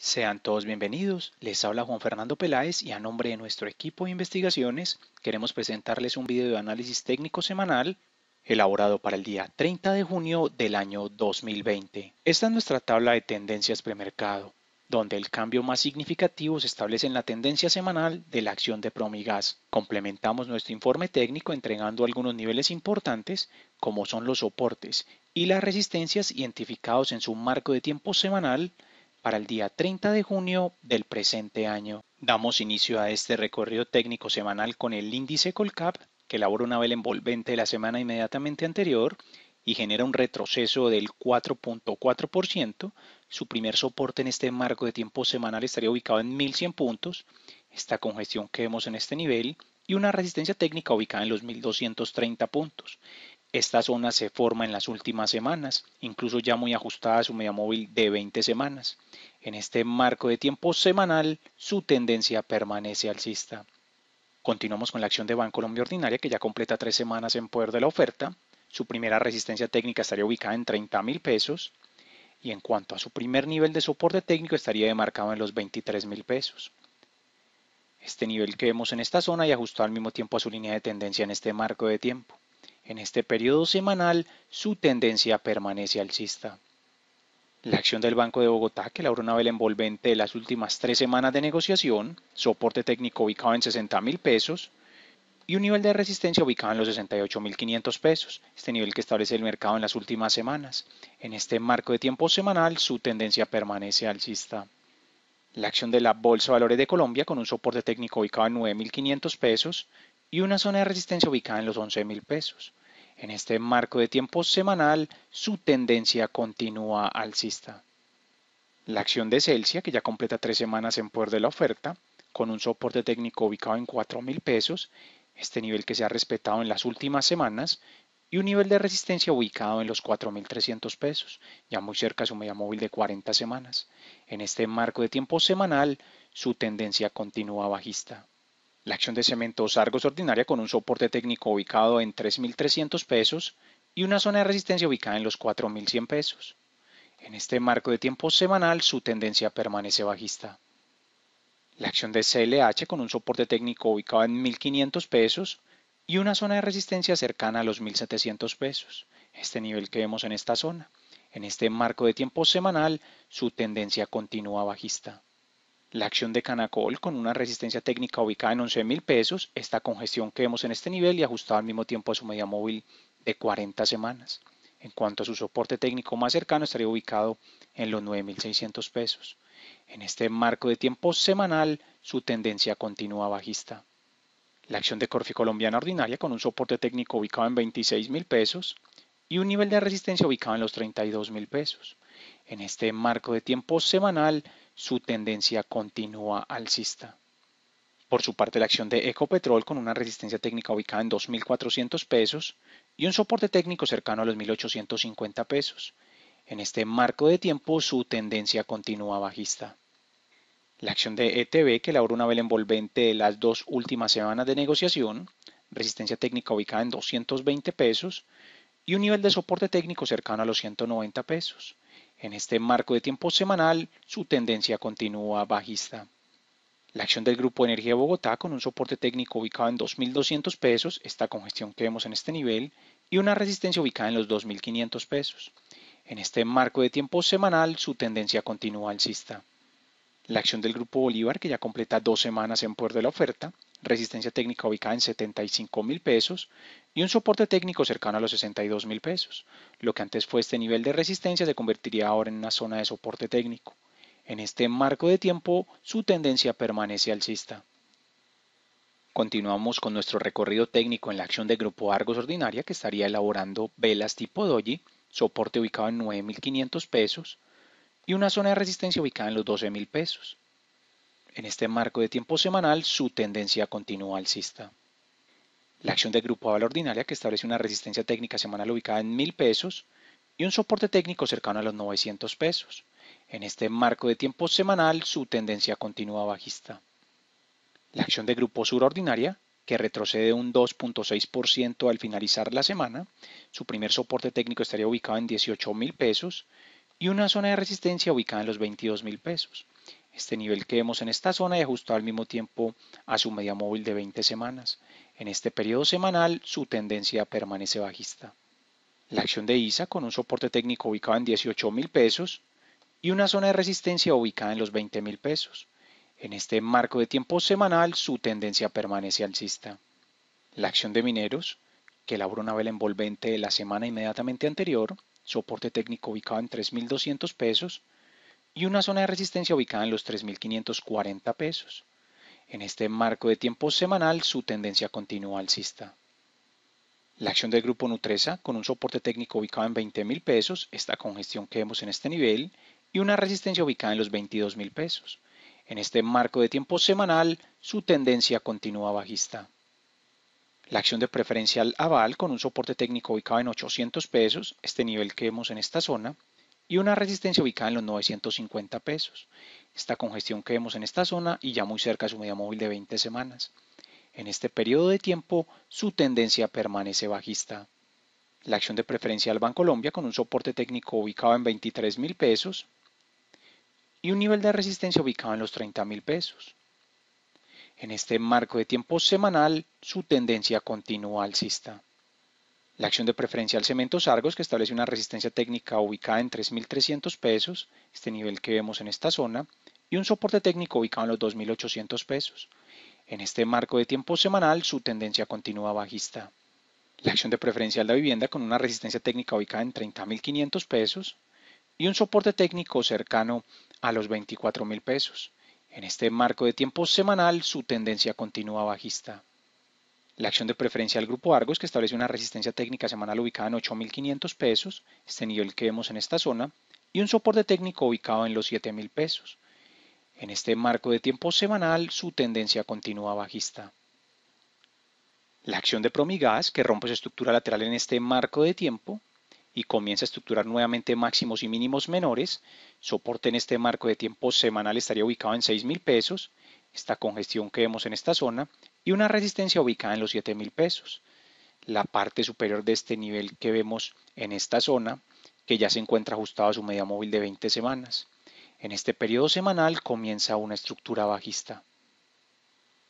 Sean todos bienvenidos, les habla Juan Fernando Peláez y a nombre de nuestro equipo de investigaciones queremos presentarles un video de análisis técnico semanal elaborado para el día 30 de junio del año 2020. Esta es nuestra tabla de tendencias premercado, donde el cambio más significativo se establece en la tendencia semanal de la acción de Promigas. Complementamos nuestro informe técnico entregando algunos niveles importantes como son los soportes y las resistencias identificados en su marco de tiempo semanal para el día 30 de junio del presente año. Damos inicio a este recorrido técnico semanal con el índice Colcap, que elabora una vela envolvente de la semana inmediatamente anterior y genera un retroceso del 4.4%. Su primer soporte en este marco de tiempo semanal estaría ubicado en 1100 puntos. Esta congestión que vemos en este nivel y una resistencia técnica ubicada en los 1230 puntos. Esta zona se forma en las últimas semanas, incluso ya muy ajustada a su media móvil de 20 semanas. En este marco de tiempo semanal, su tendencia permanece alcista. Continuamos con la acción de Bancolombia Ordinaria, que ya completa tres semanas en poder de la oferta. Su primera resistencia técnica estaría ubicada en 30 mil pesos. Y en cuanto a su primer nivel de soporte técnico, estaría demarcado en los 23 mil pesos. Este nivel que vemos en esta zona y ajustado al mismo tiempo a su línea de tendencia en este marco de tiempo. En este periodo semanal su tendencia permanece alcista. La acción del Banco de Bogotá, que logró una vela envolvente de las últimas tres semanas de negociación, soporte técnico ubicado en 60 mil pesos y un nivel de resistencia ubicado en los 68.500 pesos, este nivel que establece el mercado en las últimas semanas. En este marco de tiempo semanal, su tendencia permanece alcista. La acción de la Bolsa Valores de Colombia, con un soporte técnico ubicado en 9.500 pesos y una zona de resistencia ubicada en los 11.000 pesos. En este marco de tiempo semanal, su tendencia continúa alcista. La acción de Celsius, que ya completa tres semanas en poder de la oferta, con un soporte técnico ubicado en 4.000 pesos, este nivel que se ha respetado en las últimas semanas, y un nivel de resistencia ubicado en los 4.300 pesos, ya muy cerca de su media móvil de 40 semanas. En este marco de tiempo semanal, su tendencia continúa bajista. La acción de Cementos Argos ordinaria con un soporte técnico ubicado en 3.300 pesos y una zona de resistencia ubicada en los 4.100 pesos. En este marco de tiempo semanal su tendencia permanece bajista. La acción de CLH con un soporte técnico ubicado en 1.500 pesos y una zona de resistencia cercana a los 1.700 pesos, este nivel que vemos en esta zona. En este marco de tiempo semanal su tendencia continúa bajista la acción de Canacol con una resistencia técnica ubicada en 11,000 pesos, esta congestión que vemos en este nivel y ajustada al mismo tiempo a su media móvil de 40 semanas. En cuanto a su soporte técnico más cercano, estaría ubicado en los 9.600 pesos. En este marco de tiempo semanal, su tendencia continúa bajista. La acción de Corfi Colombiana Ordinaria con un soporte técnico ubicado en 26,000 pesos y un nivel de resistencia ubicado en los 32,000 pesos. En este marco de tiempo semanal, su tendencia continúa alcista. Por su parte, la acción de Ecopetrol con una resistencia técnica ubicada en 2.400 pesos y un soporte técnico cercano a los 1.850 pesos. En este marco de tiempo, su tendencia continúa bajista. La acción de ETB, que elaboró una vela envolvente de las dos últimas semanas de negociación, resistencia técnica ubicada en 220 pesos y un nivel de soporte técnico cercano a los 190 pesos. En este marco de tiempo semanal, su tendencia continúa bajista. La acción del Grupo Energía Bogotá, con un soporte técnico ubicado en 2.200 pesos, esta congestión que vemos en este nivel, y una resistencia ubicada en los 2.500 pesos. En este marco de tiempo semanal, su tendencia continúa alcista. La acción del Grupo Bolívar, que ya completa dos semanas en puerto de la oferta, resistencia técnica ubicada en 75 mil pesos y un soporte técnico cercano a los 62 mil pesos. Lo que antes fue este nivel de resistencia se convertiría ahora en una zona de soporte técnico. En este marco de tiempo, su tendencia permanece alcista. Continuamos con nuestro recorrido técnico en la acción de Grupo Argos Ordinaria que estaría elaborando velas tipo doji, soporte ubicado en 9.500 pesos y una zona de resistencia ubicada en los 12.000 pesos. En este marco de tiempo semanal, su tendencia continúa alcista. La acción de grupo aval ordinaria que establece una resistencia técnica semanal ubicada en 1000 pesos y un soporte técnico cercano a los 900 pesos. En este marco de tiempo semanal, su tendencia continúa bajista. La acción de grupo sur ordinaria que retrocede un 2.6% al finalizar la semana. Su primer soporte técnico estaría ubicado en $18,000 pesos y una zona de resistencia ubicada en los $22,000. pesos este nivel que vemos en esta zona y ajustado al mismo tiempo a su media móvil de 20 semanas. En este periodo semanal su tendencia permanece bajista. La acción de ISA con un soporte técnico ubicado en 18,000 pesos y una zona de resistencia ubicada en los 20 pesos. En este marco de tiempo semanal su tendencia permanece alcista. La acción de mineros, que labró una vela envolvente de la semana inmediatamente anterior, soporte técnico ubicado en 3.200 pesos, y una zona de resistencia ubicada en los 3.540 pesos. En este marco de tiempo semanal, su tendencia continúa alcista. La acción del grupo Nutresa, con un soporte técnico ubicado en 20.000 pesos, esta congestión que vemos en este nivel, y una resistencia ubicada en los 22.000 pesos. En este marco de tiempo semanal, su tendencia continúa bajista. La acción de preferencial aval con un soporte técnico ubicado en 800 pesos, este nivel que vemos en esta zona, y una resistencia ubicada en los 950 pesos. Esta congestión que vemos en esta zona y ya muy cerca de su media móvil de 20 semanas. En este periodo de tiempo, su tendencia permanece bajista. La acción de preferencia del Colombia con un soporte técnico ubicado en 23 mil pesos y un nivel de resistencia ubicado en los 30 mil pesos. En este marco de tiempo semanal, su tendencia continúa alcista. La acción de preferencial Cementos Argos, que establece una resistencia técnica ubicada en 3.300 pesos, este nivel que vemos en esta zona, y un soporte técnico ubicado en los 2.800 pesos. En este marco de tiempo semanal, su tendencia continúa bajista. La acción de preferencial de vivienda con una resistencia técnica ubicada en 30.500 pesos y un soporte técnico cercano a los 24.000 pesos. En este marco de tiempo semanal, su tendencia continúa bajista. La acción de preferencia del Grupo Argos, que establece una resistencia técnica semanal ubicada en 8.500 pesos, este nivel que vemos en esta zona, y un soporte técnico ubicado en los 7.000 pesos. En este marco de tiempo semanal, su tendencia continúa bajista. La acción de Promigas, que rompe su estructura lateral en este marco de tiempo y comienza a estructurar nuevamente máximos y mínimos menores, soporte en este marco de tiempo semanal estaría ubicado en 6.000 pesos, esta congestión que vemos en esta zona, y una resistencia ubicada en los 7.000 pesos. La parte superior de este nivel que vemos en esta zona, que ya se encuentra ajustado a su media móvil de 20 semanas. En este periodo semanal comienza una estructura bajista.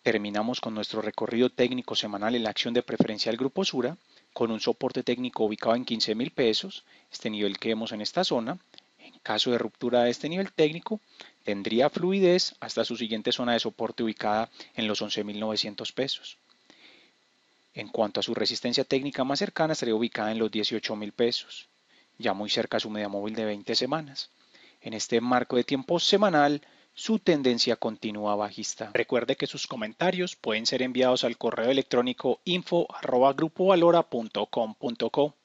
Terminamos con nuestro recorrido técnico semanal en la acción de preferencia del grupo Sura, con un soporte técnico ubicado en 15 mil pesos, este nivel que vemos en esta zona, Caso de ruptura de este nivel técnico, tendría fluidez hasta su siguiente zona de soporte ubicada en los 11.900 pesos. En cuanto a su resistencia técnica más cercana, estaría ubicada en los 18.000 pesos, ya muy cerca a su media móvil de 20 semanas. En este marco de tiempo semanal, su tendencia continúa bajista. Recuerde que sus comentarios pueden ser enviados al correo electrónico info.grupovalora.com.co.